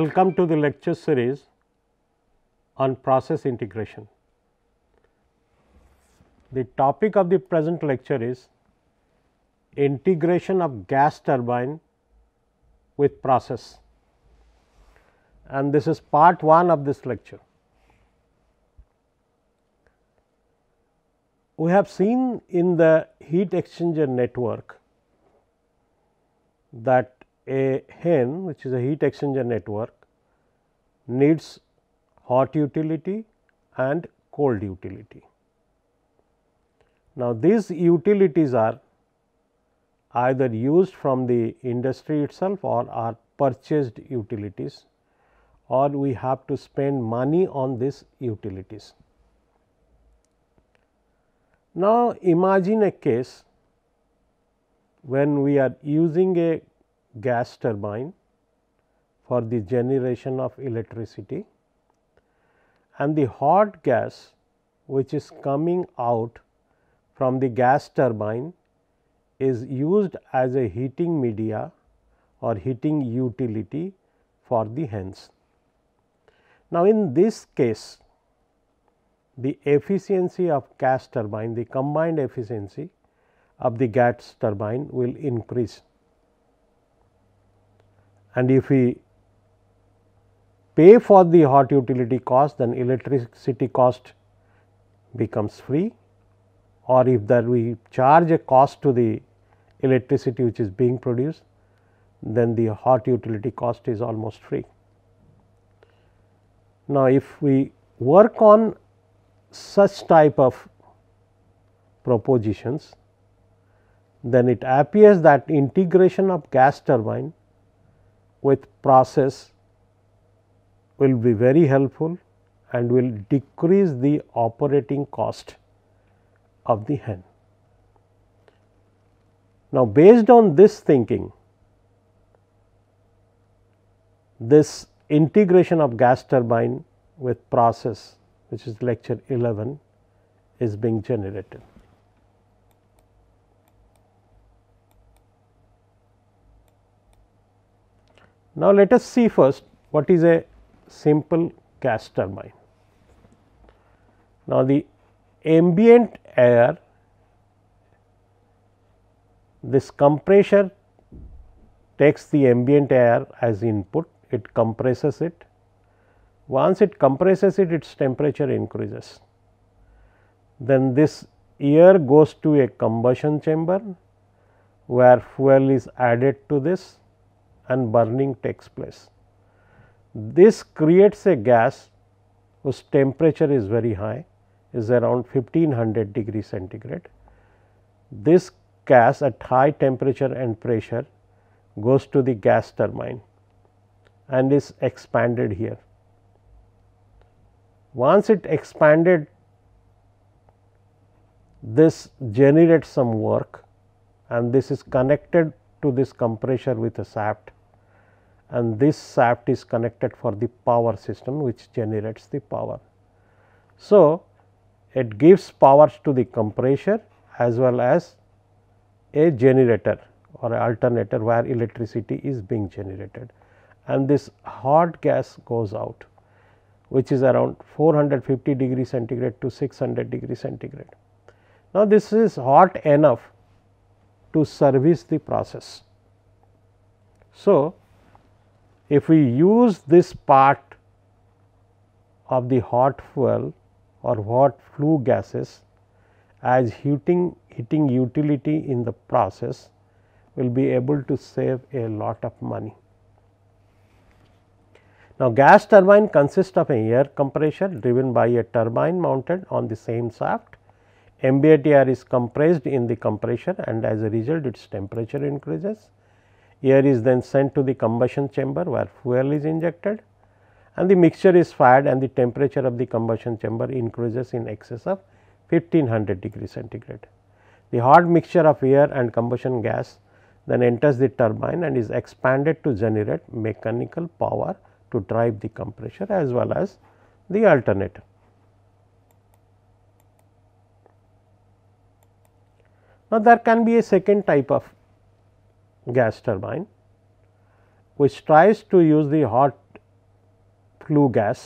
Welcome to the lecture series on process integration. The topic of the present lecture is integration of gas turbine with process and this is part 1 of this lecture. We have seen in the heat exchanger network that a HEN which is a heat exchanger network needs hot utility and cold utility. Now, these utilities are either used from the industry itself or are purchased utilities or we have to spend money on these utilities. Now, imagine a case when we are using a gas turbine for the generation of electricity and the hot gas which is coming out from the gas turbine is used as a heating media or heating utility for the hens. Now, in this case the efficiency of gas turbine, the combined efficiency of the gas turbine will increase and if we pay for the hot utility cost then electricity cost becomes free or if that we charge a cost to the electricity which is being produced then the hot utility cost is almost free. Now, if we work on such type of propositions then it appears that integration of gas turbine with process will be very helpful and will decrease the operating cost of the hen. Now, based on this thinking, this integration of gas turbine with process which is lecture 11 is being generated. Now, let us see first what is a simple gas turbine. Now, the ambient air this compressor takes the ambient air as input, it compresses it. Once it compresses it, its temperature increases. Then this air goes to a combustion chamber where fuel is added to this and burning takes place. This creates a gas whose temperature is very high is around 1500 degree centigrade. This gas at high temperature and pressure goes to the gas turbine and is expanded here. Once it expanded this generates some work and this is connected to this compressor with a shaft and this shaft is connected for the power system which generates the power. So, it gives power to the compressor as well as a generator or alternator where electricity is being generated and this hot gas goes out which is around 450 degree centigrade to 600 degree centigrade. Now, this is hot enough to service the process. So, if we use this part of the hot fuel or hot flue gases as heating, heating utility in the process will be able to save a lot of money. Now, gas turbine consists of an air compressor driven by a turbine mounted on the same shaft. MBTR is compressed in the compressor and as a result its temperature increases air is then sent to the combustion chamber where fuel is injected and the mixture is fired and the temperature of the combustion chamber increases in excess of 1500 degree centigrade. The hot mixture of air and combustion gas then enters the turbine and is expanded to generate mechanical power to drive the compressor as well as the alternator. Now, there can be a second type of gas turbine which tries to use the hot flue gas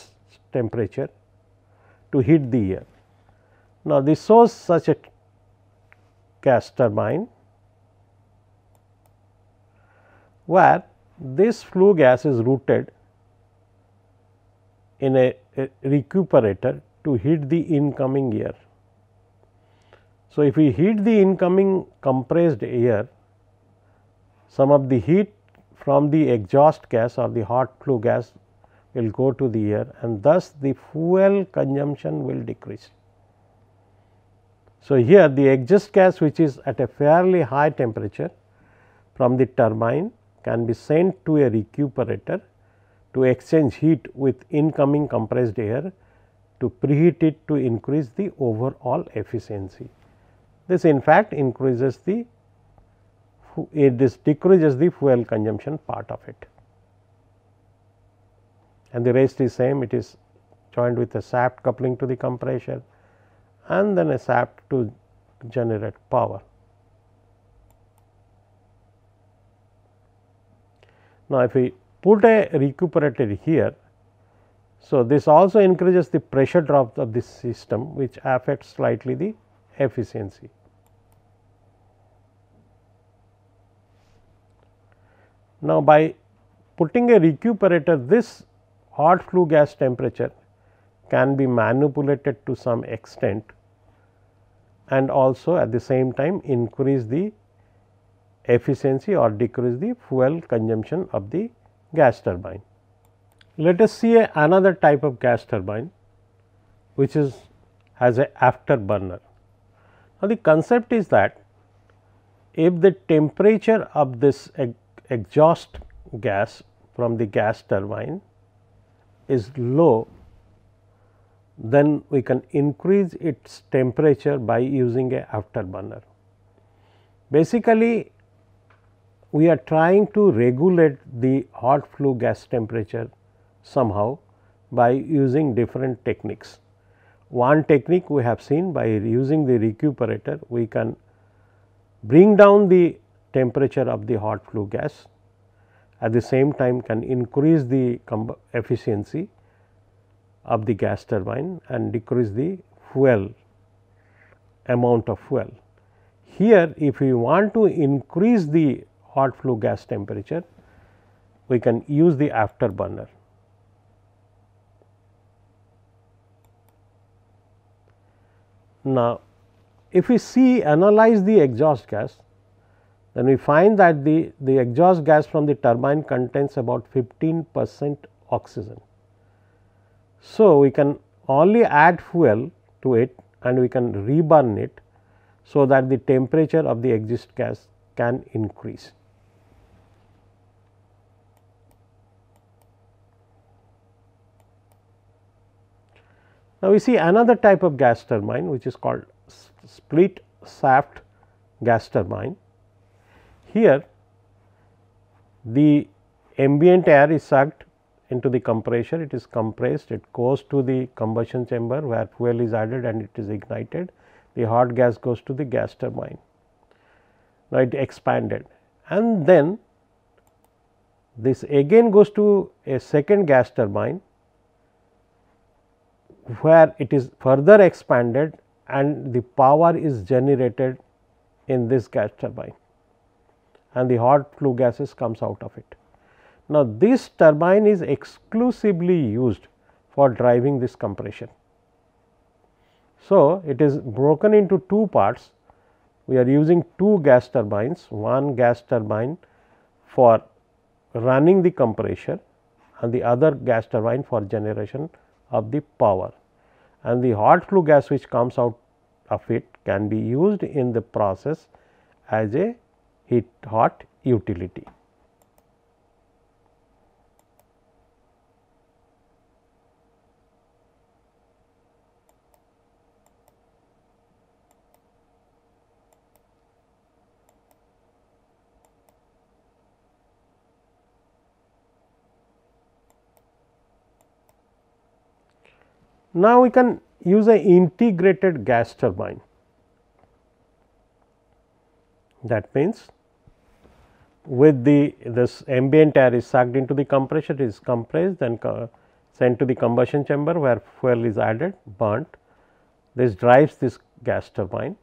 temperature to heat the air. Now, this shows such a gas turbine where this flue gas is routed in a, a recuperator to heat the incoming air. So, if we heat the incoming compressed air some of the heat from the exhaust gas or the hot flue gas will go to the air and thus the fuel consumption will decrease. So, here the exhaust gas which is at a fairly high temperature from the turbine can be sent to a recuperator to exchange heat with incoming compressed air to preheat it to increase the overall efficiency. This in fact increases the Eh, this decreases the fuel consumption part of it and the rest is same it is joined with a shaft coupling to the compressor and then a shaft to generate power. Now, if we put a recuperator here, so this also increases the pressure drop of this system which affects slightly the efficiency. Now, by putting a recuperator this hot flue gas temperature can be manipulated to some extent and also at the same time increase the efficiency or decrease the fuel consumption of the gas turbine. Let us see another type of gas turbine which is has a afterburner. Now, the concept is that if the temperature of this exhaust gas from the gas turbine is low, then we can increase its temperature by using a afterburner. Basically, we are trying to regulate the hot flue gas temperature somehow by using different techniques. One technique we have seen by using the recuperator, we can bring down the temperature of the hot flue gas at the same time can increase the efficiency of the gas turbine and decrease the fuel amount of fuel. Here if we want to increase the hot flue gas temperature we can use the afterburner. Now, if we see analyze the exhaust gas then we find that the, the exhaust gas from the turbine contains about 15 percent oxygen. So, we can only add fuel to it and we can reburn it, so that the temperature of the exhaust gas can increase. Now, we see another type of gas turbine which is called split shaft gas turbine. Here the ambient air is sucked into the compressor, it is compressed, it goes to the combustion chamber where fuel is added and it is ignited. The hot gas goes to the gas turbine. Now, it expanded and then this again goes to a second gas turbine where it is further expanded and the power is generated in this gas turbine and the hot flue gases comes out of it. Now, this turbine is exclusively used for driving this compression. So, it is broken into two parts. We are using two gas turbines, one gas turbine for running the compressor and the other gas turbine for generation of the power. And the hot flue gas which comes out of it can be used in the process as a heat hot utility. Now, we can use a integrated gas turbine. That means, with the this ambient air is sucked into the compressor, it is compressed and co sent to the combustion chamber where fuel is added, burnt. This drives this gas turbine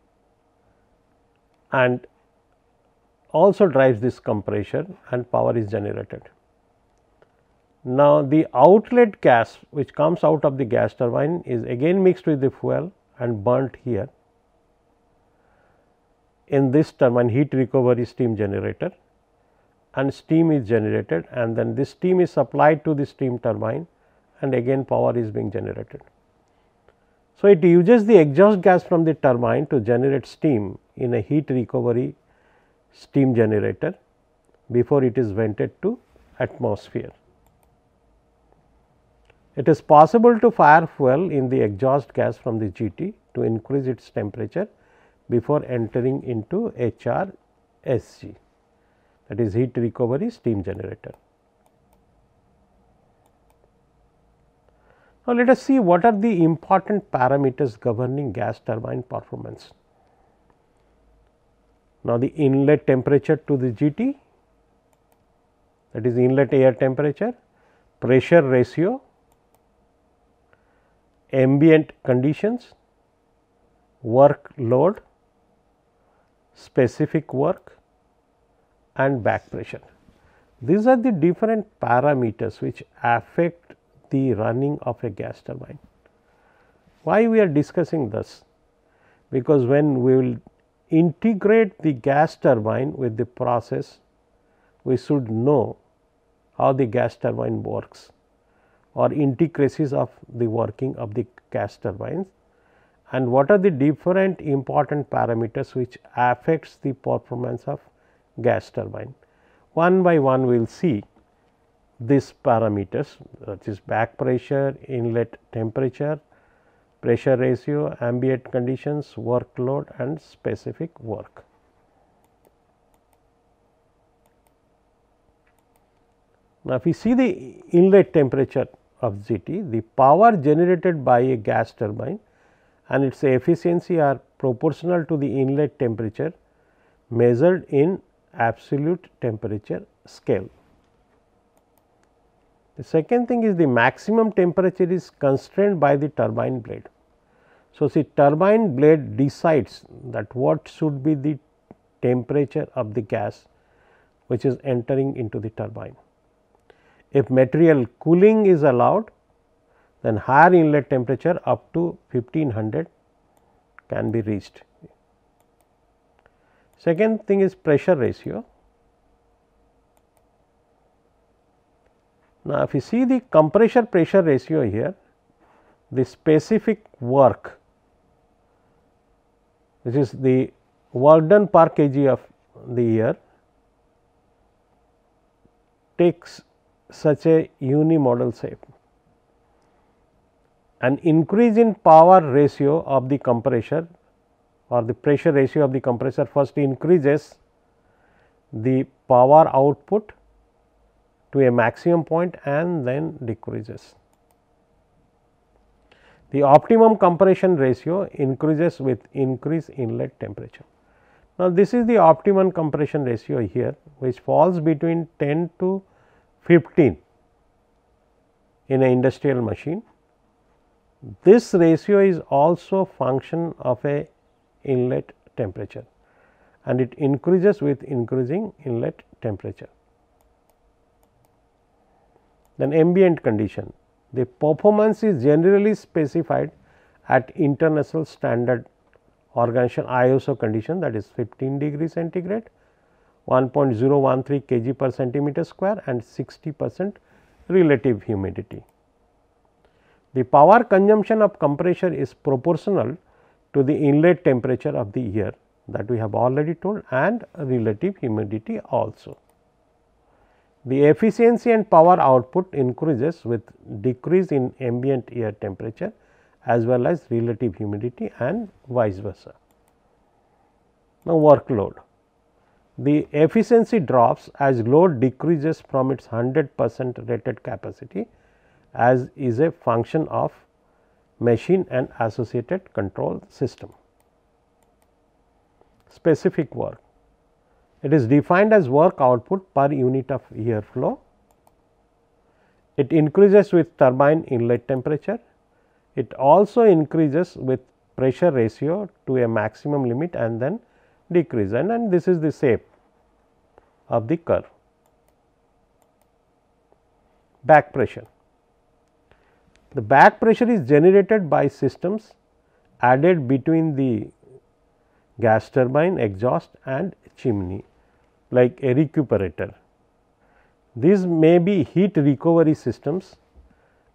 and also drives this compressor and power is generated. Now, the outlet gas which comes out of the gas turbine is again mixed with the fuel and burnt here in this term and heat recovery steam generator and steam is generated and then this steam is supplied to the steam turbine and again power is being generated. So, it uses the exhaust gas from the turbine to generate steam in a heat recovery steam generator before it is vented to atmosphere. It is possible to fire fuel in the exhaust gas from the GT to increase its temperature before entering into HRSG that is heat recovery steam generator. Now, let us see what are the important parameters governing gas turbine performance. Now, the inlet temperature to the GT that is inlet air temperature, pressure ratio, ambient conditions, work load, specific work and back pressure. These are the different parameters which affect the running of a gas turbine. Why we are discussing this? Because when we will integrate the gas turbine with the process, we should know how the gas turbine works or intricacies of the working of the gas turbines and what are the different important parameters which affects the performance of gas turbine. One by one we will see these parameters that is back pressure, inlet temperature, pressure ratio, ambient conditions, workload and specific work. Now, if we see the inlet temperature of GT, the power generated by a gas turbine and its efficiency are proportional to the inlet temperature measured in absolute temperature scale. The second thing is the maximum temperature is constrained by the turbine blade. So, the turbine blade decides that what should be the temperature of the gas which is entering into the turbine. If material cooling is allowed, then higher inlet temperature up to 1500 can be reached. Second thing is pressure ratio. Now, if you see the compressor pressure ratio here, the specific work which is the work done per kg of the year takes such a unimodal shape an increase in power ratio of the compressor or the pressure ratio of the compressor first increases the power output to a maximum point and then decreases. The optimum compression ratio increases with increase inlet temperature. Now, this is the optimum compression ratio here which falls between 10 to 15 in an industrial machine this ratio is also function of a inlet temperature and it increases with increasing inlet temperature. Then ambient condition, the performance is generally specified at international standard organization ISO condition that is 15 degree centigrade, 1.013 kg per centimeter square and 60 percent relative humidity. The power consumption of compressor is proportional to the inlet temperature of the air that we have already told and relative humidity also. The efficiency and power output increases with decrease in ambient air temperature as well as relative humidity and vice versa. Now, workload. The efficiency drops as load decreases from its 100 percent rated capacity as is a function of machine and associated control system. Specific work, it is defined as work output per unit of air flow. It increases with turbine inlet temperature. It also increases with pressure ratio to a maximum limit and then decrease and, and this is the shape of the curve. Back pressure. The back pressure is generated by systems added between the gas turbine exhaust and chimney like a recuperator. These may be heat recovery systems,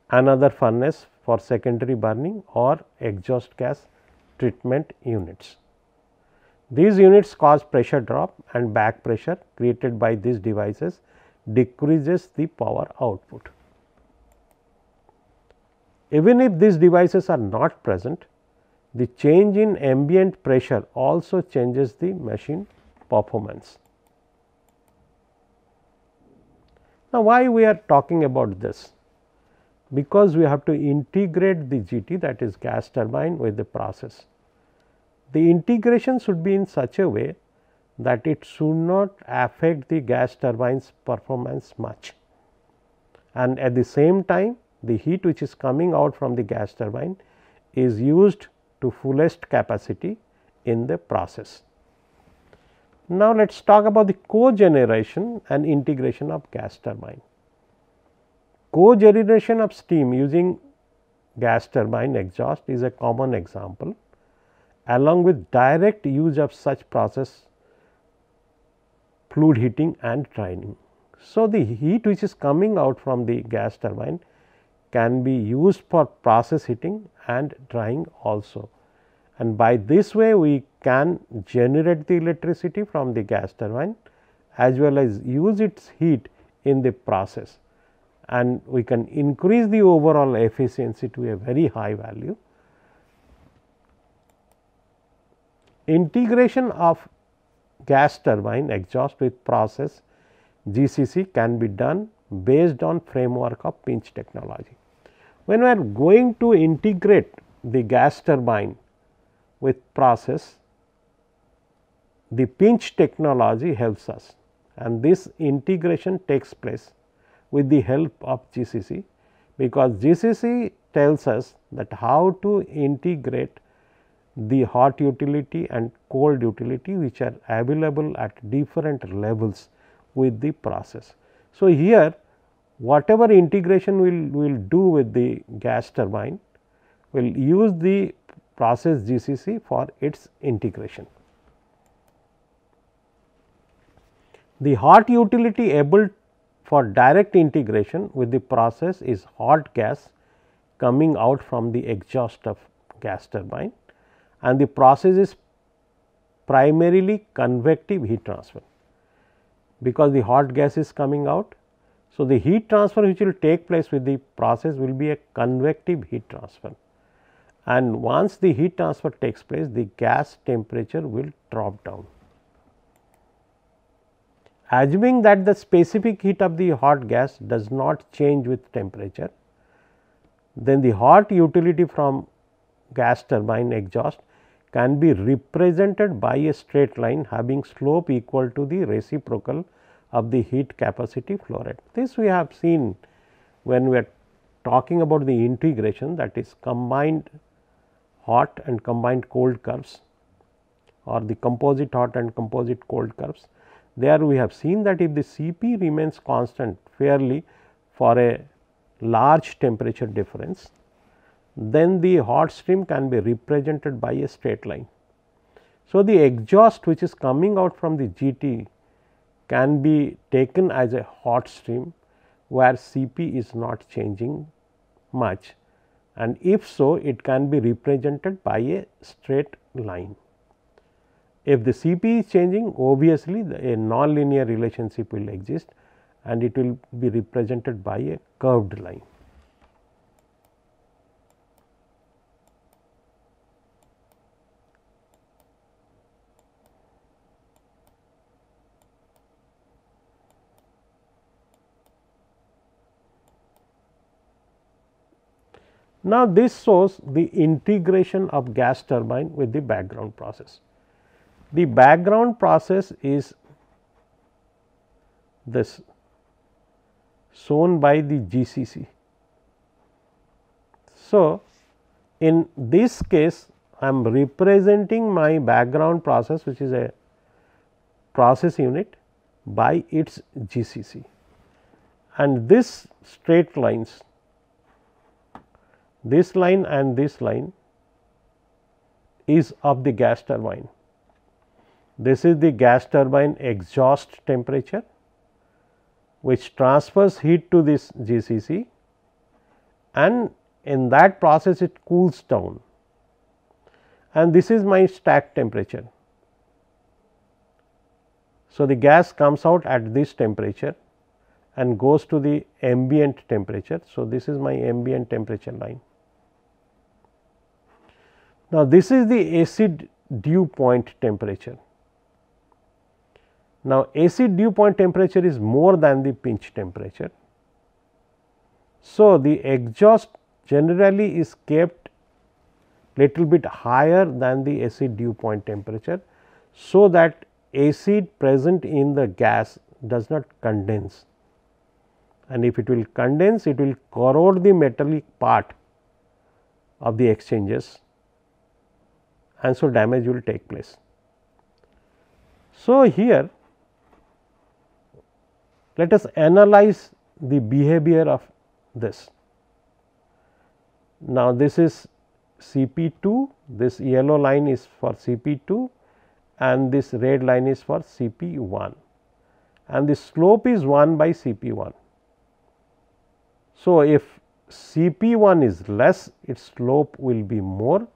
another furnace for secondary burning or exhaust gas treatment units. These units cause pressure drop and back pressure created by these devices decreases the power output. Even if these devices are not present, the change in ambient pressure also changes the machine performance. Now, why we are talking about this? Because we have to integrate the GT that is gas turbine with the process. The integration should be in such a way that it should not affect the gas turbine's performance much and at the same time the heat which is coming out from the gas turbine is used to fullest capacity in the process. Now, let us talk about the cogeneration and integration of gas turbine. Cogeneration of steam using gas turbine exhaust is a common example along with direct use of such process fluid heating and drying. So, the heat which is coming out from the gas turbine can be used for process heating and drying also. And by this way we can generate the electricity from the gas turbine as well as use its heat in the process and we can increase the overall efficiency to a very high value. Integration of gas turbine exhaust with process GCC can be done based on framework of pinch technology. When we are going to integrate the gas turbine with process, the pinch technology helps us and this integration takes place with the help of GCC because GCC tells us that how to integrate the hot utility and cold utility which are available at different levels with the process. So, here whatever integration we will we'll do with the gas turbine, we will use the process GCC for its integration. The hot utility able for direct integration with the process is hot gas coming out from the exhaust of gas turbine and the process is primarily convective heat transfer because the hot gas is coming out. So, the heat transfer which will take place with the process will be a convective heat transfer and once the heat transfer takes place the gas temperature will drop down. Assuming that the specific heat of the hot gas does not change with temperature, then the hot utility from gas turbine exhaust can be represented by a straight line having slope equal to the reciprocal of the heat capacity flow rate. This we have seen when we are talking about the integration that is combined hot and combined cold curves or the composite hot and composite cold curves. There we have seen that if the Cp remains constant fairly for a large temperature difference, then the hot stream can be represented by a straight line. So, the exhaust which is coming out from the GT can be taken as a hot stream where Cp is not changing much and if so it can be represented by a straight line. If the Cp is changing obviously the, a non-linear relationship will exist and it will be represented by a curved line. Now, this shows the integration of gas turbine with the background process. The background process is this shown by the GCC. So, in this case I am representing my background process which is a process unit by its GCC and this straight lines this line and this line is of the gas turbine. This is the gas turbine exhaust temperature which transfers heat to this GCC and in that process it cools down and this is my stack temperature. So, the gas comes out at this temperature and goes to the ambient temperature. So, this is my ambient temperature line. Now, this is the acid dew point temperature. Now, acid dew point temperature is more than the pinch temperature. So, the exhaust generally is kept little bit higher than the acid dew point temperature. So, that acid present in the gas does not condense and if it will condense it will corrode the metallic part of the exchanges and so damage will take place. So, here let us analyze the behavior of this. Now, this is CP2, this yellow line is for CP2 and this red line is for CP1 and the slope is 1 by CP1. So, if CP1 is less its slope will be more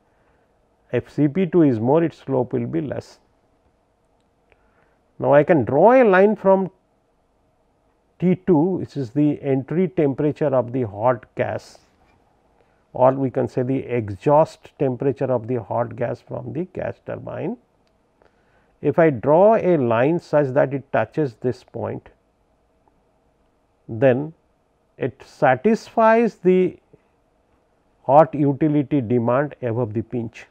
if Cp2 is more its slope will be less. Now, I can draw a line from T2 which is the entry temperature of the hot gas or we can say the exhaust temperature of the hot gas from the gas turbine. If I draw a line such that it touches this point, then it satisfies the hot utility demand above the pinch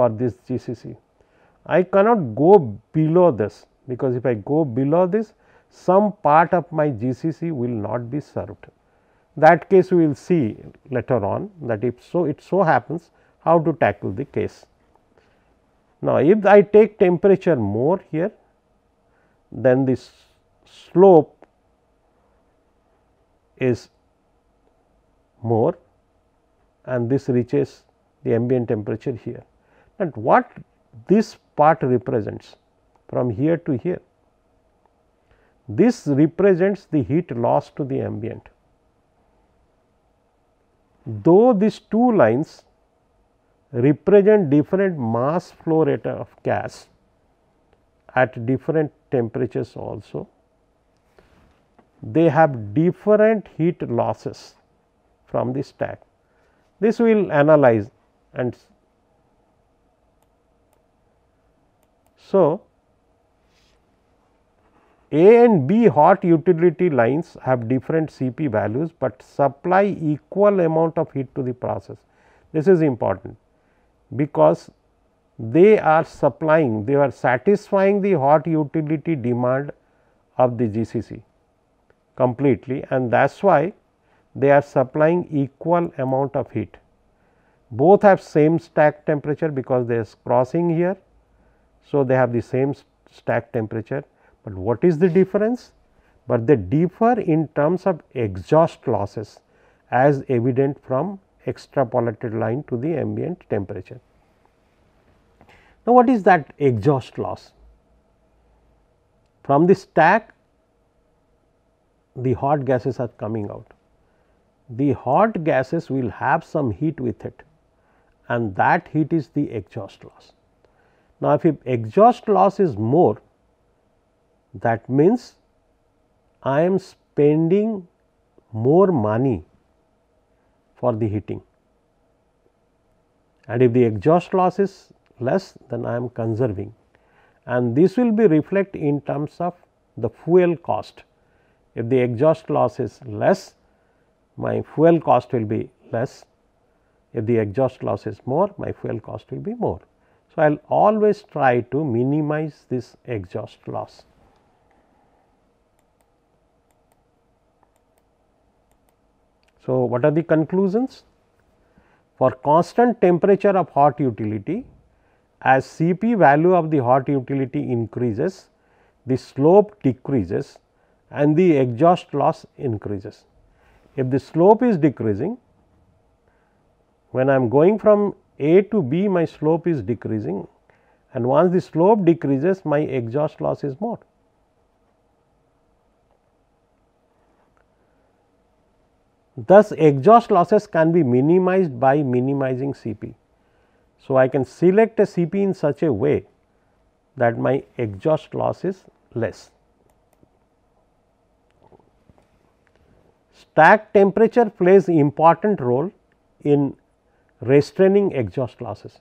for this GCC. I cannot go below this because if I go below this some part of my GCC will not be served. That case we will see later on that if so it so happens how to tackle the case. Now, if I take temperature more here then this slope is more and this reaches the ambient temperature here and what this part represents from here to here. This represents the heat loss to the ambient. Though these two lines represent different mass flow rate of gas at different temperatures also, they have different heat losses from the stack. This we will analyze and So, A and B hot utility lines have different Cp values, but supply equal amount of heat to the process. This is important because they are supplying, they are satisfying the hot utility demand of the GCC completely and that is why they are supplying equal amount of heat. Both have same stack temperature because they are crossing here so, they have the same stack temperature, but what is the difference? But they differ in terms of exhaust losses as evident from extrapolated line to the ambient temperature. Now, what is that exhaust loss? From the stack the hot gases are coming out. The hot gases will have some heat with it and that heat is the exhaust loss. Now, if exhaust loss is more that means I am spending more money for the heating and if the exhaust loss is less then I am conserving and this will be reflect in terms of the fuel cost. If the exhaust loss is less my fuel cost will be less, if the exhaust loss is more my fuel cost will be more. So, I will always try to minimize this exhaust loss. So, what are the conclusions? For constant temperature of hot utility, as Cp value of the hot utility increases, the slope decreases and the exhaust loss increases. If the slope is decreasing, when I am going from a to B my slope is decreasing and once the slope decreases my exhaust loss is more. Thus, exhaust losses can be minimized by minimizing Cp. So, I can select a Cp in such a way that my exhaust loss is less. Stack temperature plays important role in restraining exhaust losses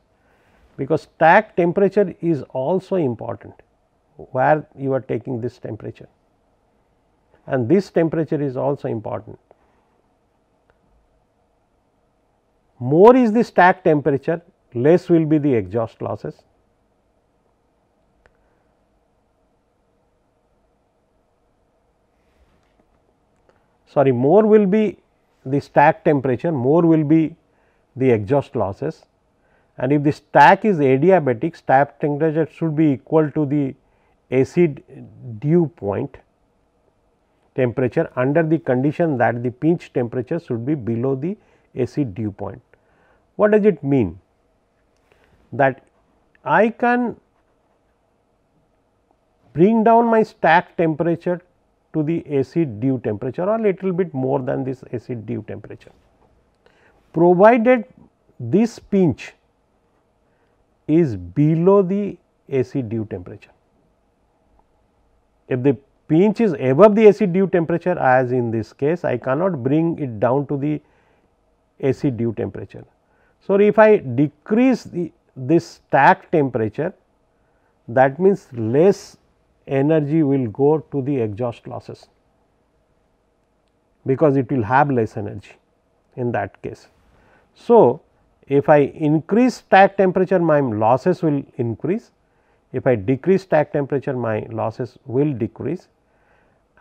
because stack temperature is also important where you are taking this temperature and this temperature is also important. More is the stack temperature less will be the exhaust losses. Sorry more will be the stack temperature more will be the exhaust losses and if the stack is adiabatic stack temperature should be equal to the acid dew point temperature under the condition that the pinch temperature should be below the acid dew point. What does it mean? That I can bring down my stack temperature to the acid dew temperature or little bit more than this acid dew temperature provided this pinch is below the AC dew temperature. If the pinch is above the AC dew temperature as in this case, I cannot bring it down to the AC dew temperature. So, if I decrease the, this stack temperature that means less energy will go to the exhaust losses because it will have less energy in that case. So, if I increase stack temperature my losses will increase, if I decrease stack temperature my losses will decrease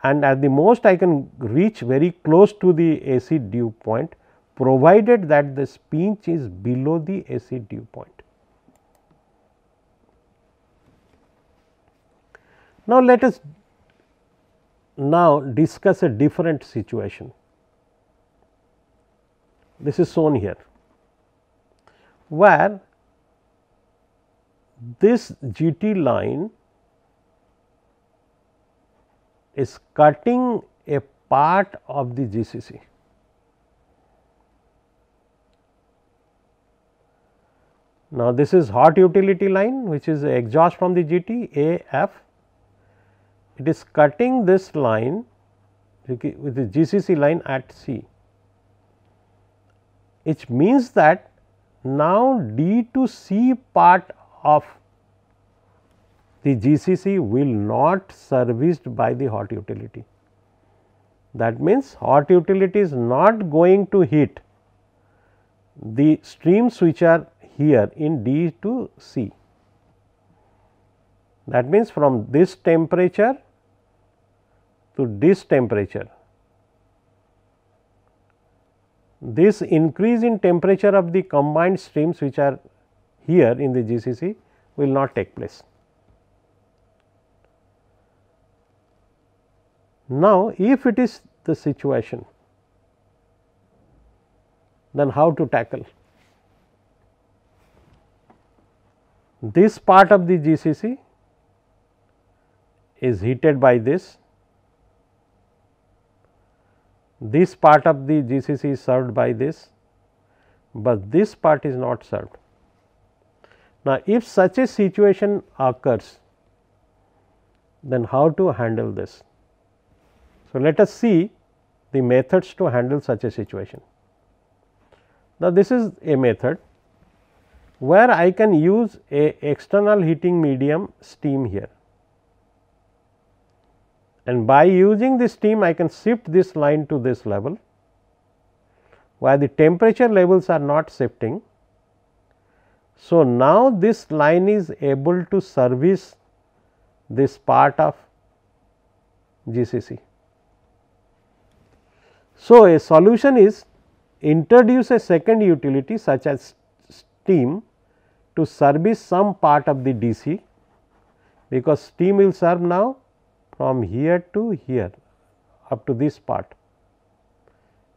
and at the most I can reach very close to the AC dew point provided that the pinch is below the AC dew point. Now, let us now discuss a different situation. This is shown here where this GT line is cutting a part of the GCC. Now, this is hot utility line which is exhaust from the GT AF. It is cutting this line with the GCC line at C, which means that now, D to C part of the GCC will not serviced by the hot utility. That means, hot utility is not going to hit the streams which are here in D to C. That means, from this temperature to this temperature this increase in temperature of the combined streams which are here in the GCC will not take place. Now, if it is the situation, then how to tackle? This part of the GCC is heated by this this part of the GCC is served by this, but this part is not served. Now, if such a situation occurs, then how to handle this? So, let us see the methods to handle such a situation. Now, this is a method where I can use a external heating medium steam here and by using this steam I can shift this line to this level where the temperature levels are not shifting. So, now this line is able to service this part of GCC. So, a solution is introduce a second utility such as steam to service some part of the DC because steam will serve now from here to here up to this part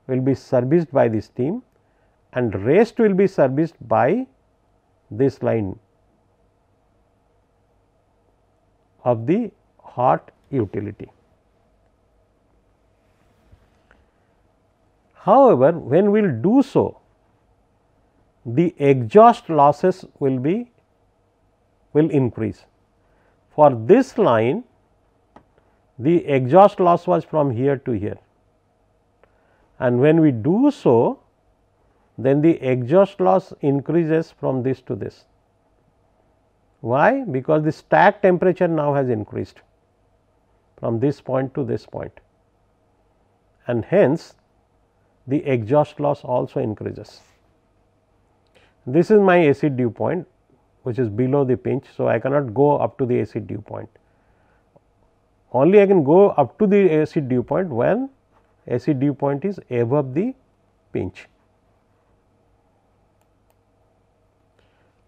will be serviced by this steam and rest will be serviced by this line of the hot utility. However, when we will do so, the exhaust losses will be will increase. For this line, the exhaust loss was from here to here and when we do so then the exhaust loss increases from this to this. Why? Because the stack temperature now has increased from this point to this point and hence the exhaust loss also increases. This is my acid dew point which is below the pinch. So, I cannot go up to the acid dew point only I can go up to the acid dew point when acid dew point is above the pinch.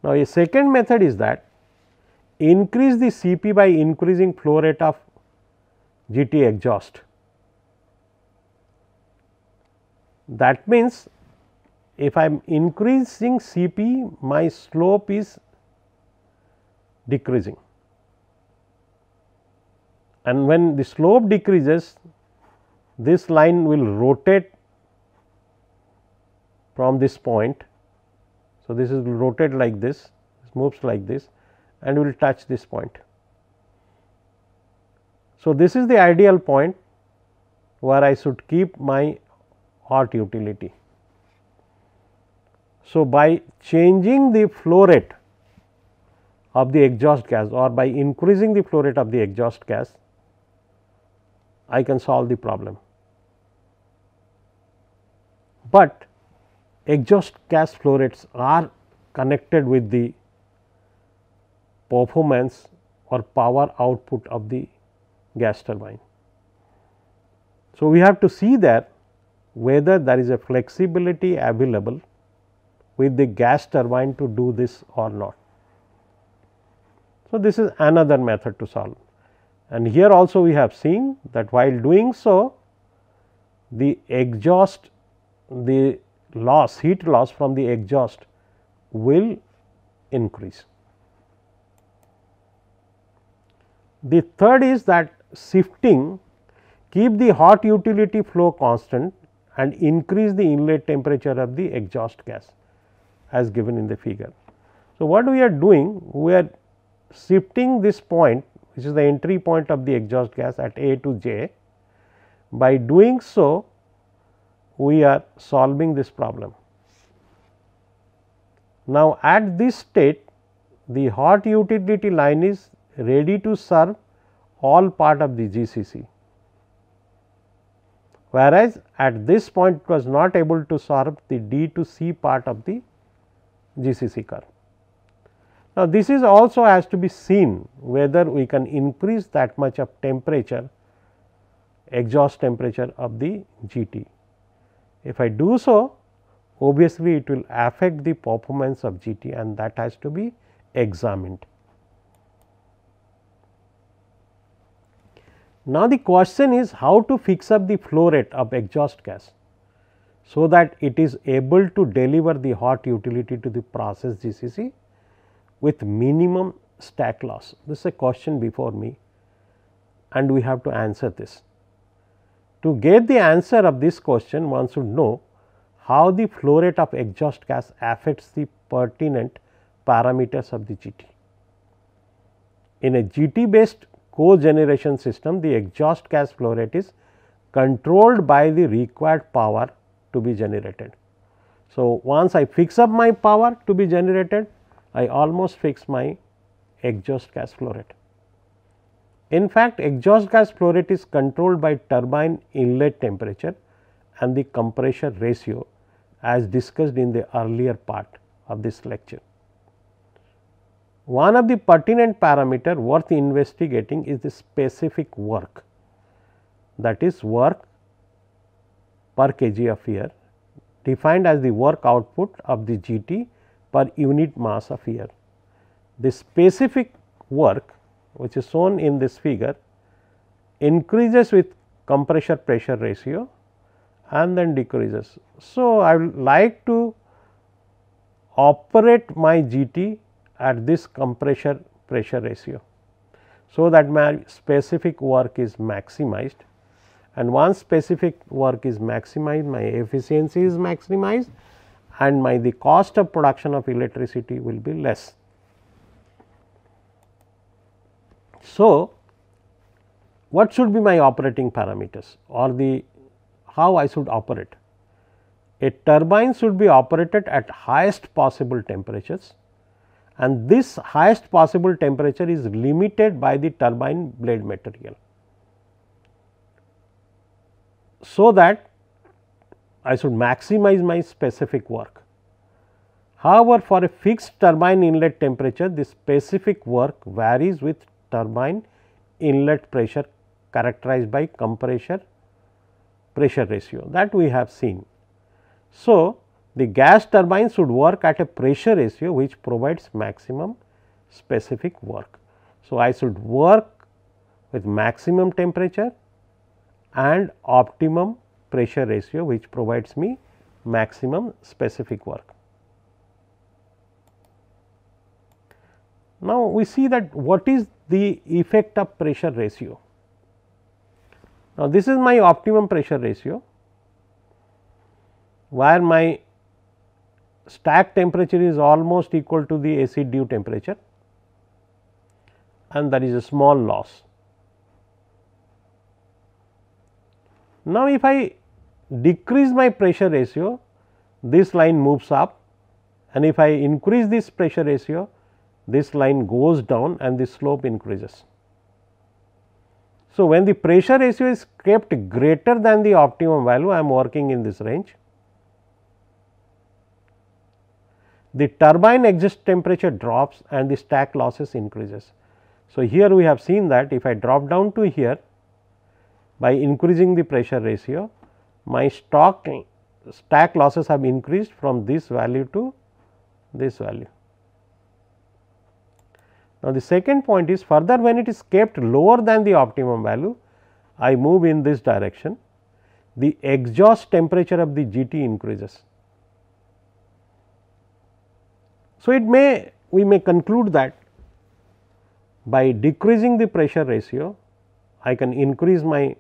Now, a second method is that increase the Cp by increasing flow rate of GT exhaust. That means, if I am increasing Cp, my slope is decreasing and when the slope decreases this line will rotate from this point. So, this is rotate like this it moves like this and will touch this point. So, this is the ideal point where I should keep my hot utility. So, by changing the flow rate of the exhaust gas or by increasing the flow rate of the exhaust gas, I can solve the problem. But exhaust gas flow rates are connected with the performance or power output of the gas turbine. So, we have to see that whether there is a flexibility available with the gas turbine to do this or not. So, this is another method to solve. And here also we have seen that while doing so, the exhaust, the loss, heat loss from the exhaust will increase. The third is that shifting keep the hot utility flow constant and increase the inlet temperature of the exhaust gas as given in the figure. So, what we are doing? We are shifting this point which is the entry point of the exhaust gas at A to J. By doing so, we are solving this problem. Now, at this state the hot utility line is ready to serve all part of the GCC, whereas at this point it was not able to serve the D to C part of the GCC curve. Now, this is also has to be seen whether we can increase that much of temperature exhaust temperature of the GT. If I do so obviously it will affect the performance of GT and that has to be examined. Now, the question is how to fix up the flow rate of exhaust gas so that it is able to deliver the hot utility to the process GCC with minimum stack loss. This is a question before me and we have to answer this. To get the answer of this question one should know how the flow rate of exhaust gas affects the pertinent parameters of the GT. In a GT based cogeneration system the exhaust gas flow rate is controlled by the required power to be generated. So, once I fix up my power to be generated I almost fixed my exhaust gas flow rate. In fact, exhaust gas flow rate is controlled by turbine inlet temperature and the compression ratio as discussed in the earlier part of this lecture. One of the pertinent parameter worth investigating is the specific work that is work per kg of air defined as the work output of the GT per unit mass of air. The specific work which is shown in this figure increases with compressor pressure ratio and then decreases. So, I would like to operate my GT at this compressor pressure ratio. So, that my specific work is maximized and once specific work is maximized my efficiency is maximized and my the cost of production of electricity will be less. So, what should be my operating parameters or the how I should operate? A turbine should be operated at highest possible temperatures and this highest possible temperature is limited by the turbine blade material. So, that I should maximize my specific work. However, for a fixed turbine inlet temperature, the specific work varies with turbine inlet pressure characterized by compressor pressure ratio that we have seen. So, the gas turbine should work at a pressure ratio which provides maximum specific work. So, I should work with maximum temperature and optimum pressure ratio which provides me maximum specific work. Now, we see that what is the effect of pressure ratio. Now, this is my optimum pressure ratio where my stack temperature is almost equal to the acid dew temperature and that is a small loss. Now, if I decrease my pressure ratio, this line moves up and if I increase this pressure ratio, this line goes down and the slope increases. So, when the pressure ratio is kept greater than the optimum value, I am working in this range. The turbine exhaust temperature drops and the stack losses increases. So, here we have seen that if I drop down to here by increasing the pressure ratio, my stock stack losses have increased from this value to this value. Now, the second point is further when it is kept lower than the optimum value, I move in this direction, the exhaust temperature of the GT increases. So, it may we may conclude that by decreasing the pressure ratio, I can increase my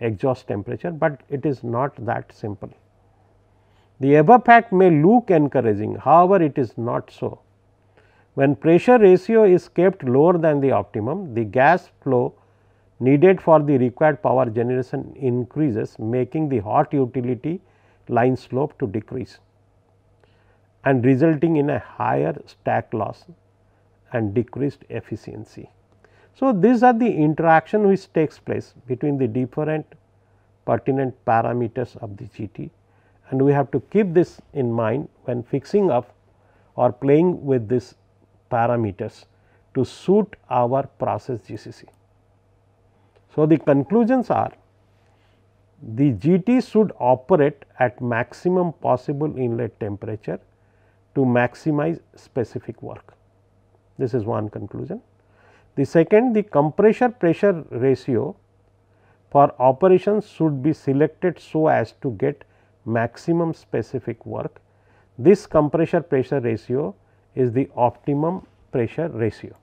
exhaust temperature, but it is not that simple. The above fact may look encouraging, however, it is not so. When pressure ratio is kept lower than the optimum, the gas flow needed for the required power generation increases making the hot utility line slope to decrease and resulting in a higher stack loss and decreased efficiency. So, these are the interaction which takes place between the different pertinent parameters of the GT and we have to keep this in mind when fixing up or playing with these parameters to suit our process GCC. So, the conclusions are the GT should operate at maximum possible inlet temperature to maximize specific work. This is one conclusion. The second the compressor pressure ratio for operations should be selected so as to get maximum specific work. This compressor pressure ratio is the optimum pressure ratio.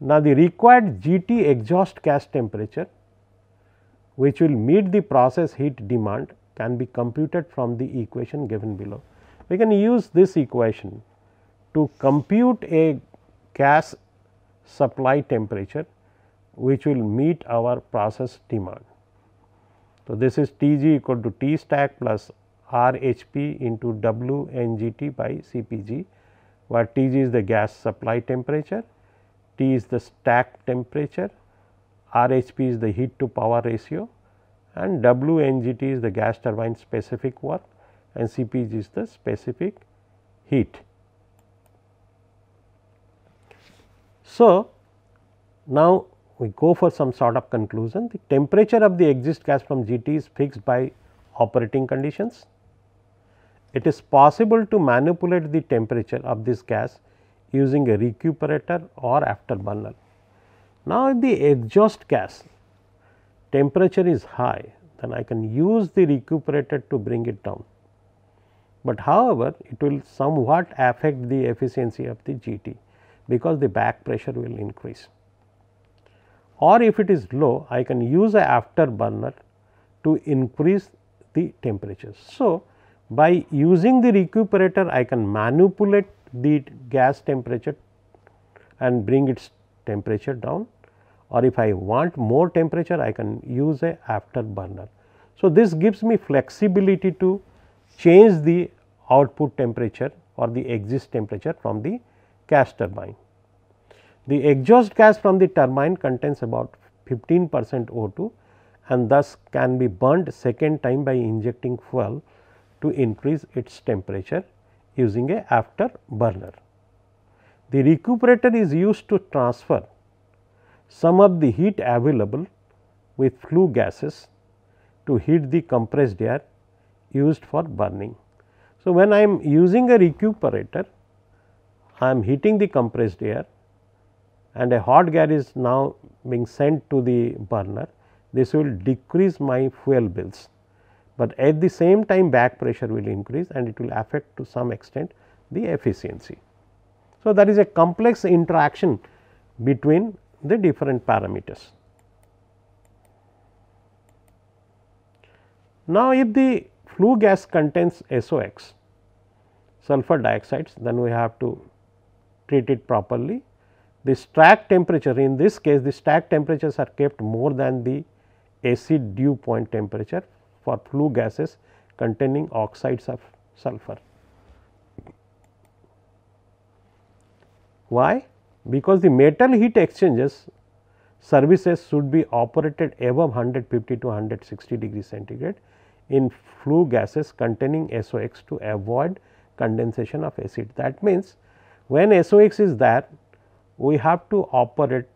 Now, the required GT exhaust gas temperature which will meet the process heat demand can be computed from the equation given below. We can use this equation to compute a gas supply temperature which will meet our process demand. So, this is T g equal to T stack plus R H P into W N G T by C P g where T g is the gas supply temperature, T is the stack temperature, R H P is the heat to power ratio and W N G T is the gas turbine specific work and C P g is the specific heat. So, now we go for some sort of conclusion the temperature of the exist gas from GT is fixed by operating conditions. It is possible to manipulate the temperature of this gas using a recuperator or afterburner. Now, if the exhaust gas temperature is high then I can use the recuperator to bring it down, but however, it will somewhat affect the efficiency of the GT because the back pressure will increase. Or if it is low, I can use a afterburner to increase the temperature. So, by using the recuperator, I can manipulate the gas temperature and bring its temperature down or if I want more temperature, I can use a afterburner. So, this gives me flexibility to change the output temperature or the exit temperature from the gas turbine. The exhaust gas from the turbine contains about 15 percent O2 and thus can be burned second time by injecting fuel to increase its temperature using a burner. The recuperator is used to transfer some of the heat available with flue gases to heat the compressed air used for burning. So, when I am using a recuperator, I am heating the compressed air and a hot gas is now being sent to the burner, this will decrease my fuel bills, but at the same time back pressure will increase and it will affect to some extent the efficiency. So, that is a complex interaction between the different parameters. Now, if the flue gas contains SOx sulfur dioxides then we have to treated properly. The stack temperature in this case the stack temperatures are kept more than the acid dew point temperature for flue gases containing oxides of sulfur. Why? Because the metal heat exchangers services should be operated above 150 to 160 degree centigrade in flue gases containing SOx to avoid condensation of acid. That means, when SOX is there, we have to operate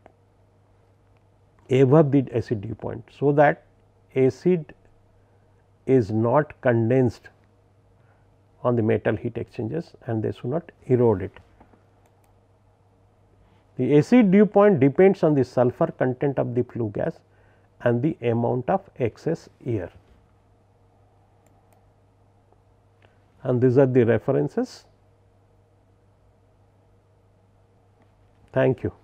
above the acid dew point. So, that acid is not condensed on the metal heat exchangers and they should not erode it. The acid dew point depends on the sulfur content of the flue gas and the amount of excess air. And these are the references Thank you.